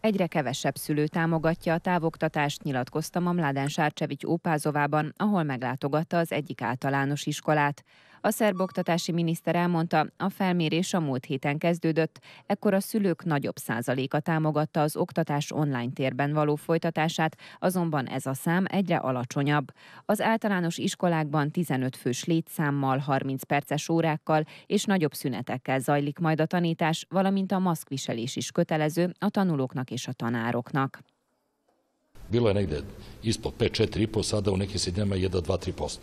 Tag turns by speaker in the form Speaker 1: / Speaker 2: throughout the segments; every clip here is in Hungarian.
Speaker 1: egyre kevesebb szülő támogatja a távoktatást, nyilatkoztam a Mládán Sárcsevics Ópázovában, ahol meglátogatta az egyik általános iskolát. A szerb oktatási miniszter elmondta, a felmérés a múlt héten kezdődött, ekkor a szülők nagyobb százaléka támogatta az oktatás online térben való folytatását, azonban ez a szám egyre alacsonyabb. Az általános iskolákban 15 fős létszámmal, 30 perces órákkal és nagyobb szünetekkel zajlik majd a tanítás, valamint a maszkviselés is kötelező a tanulóknak és a tanároknak.
Speaker 2: Bilo je negde ispod 5-4,5, sada u nekim sredinama 1-2-3%.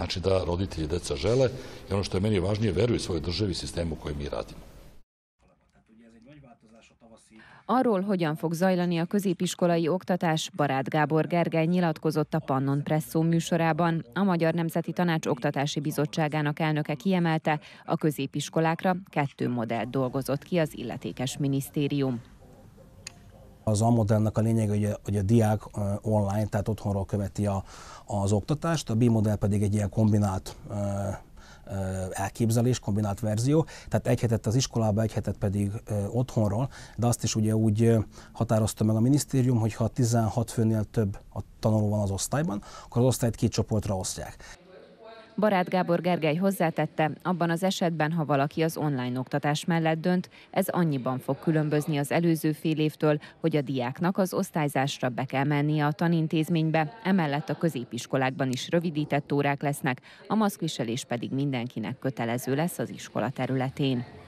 Speaker 2: Znači da roditelji i deca žele i ono što je meni važnije, veruju svojoj državi i sistemu koji mi radimo.
Speaker 1: Arról, hogyan fog zajlani a középiskolai oktatás, Barát Gábor Gergely nyilatkozott a Pannon Presszó műsorában. A Magyar Nemzeti Tanács Oktatási Bizottságának elnöke kiemelte, a középiskolákra kettő modellt dolgozott ki az illetékes minisztérium
Speaker 3: az A-modellnek a lényeg, hogy a, hogy a diák online, tehát otthonról követi a, az oktatást, a B-modell pedig egy ilyen kombinált elképzelés, kombinált verzió, tehát egy hetet az iskolába, egy hetet pedig otthonról, de azt is ugye úgy határozta meg a minisztérium, hogy ha 16 főnél több a tanuló van az osztályban, akkor az osztályt két csoportra osztják.
Speaker 1: Barát Gábor Gergely hozzátette, abban az esetben, ha valaki az online oktatás mellett dönt, ez annyiban fog különbözni az előző fél évtől, hogy a diáknak az osztályzásra be kell mennie a tanintézménybe, emellett a középiskolákban is rövidített órák lesznek, a maszkviselés pedig mindenkinek kötelező lesz az iskola területén.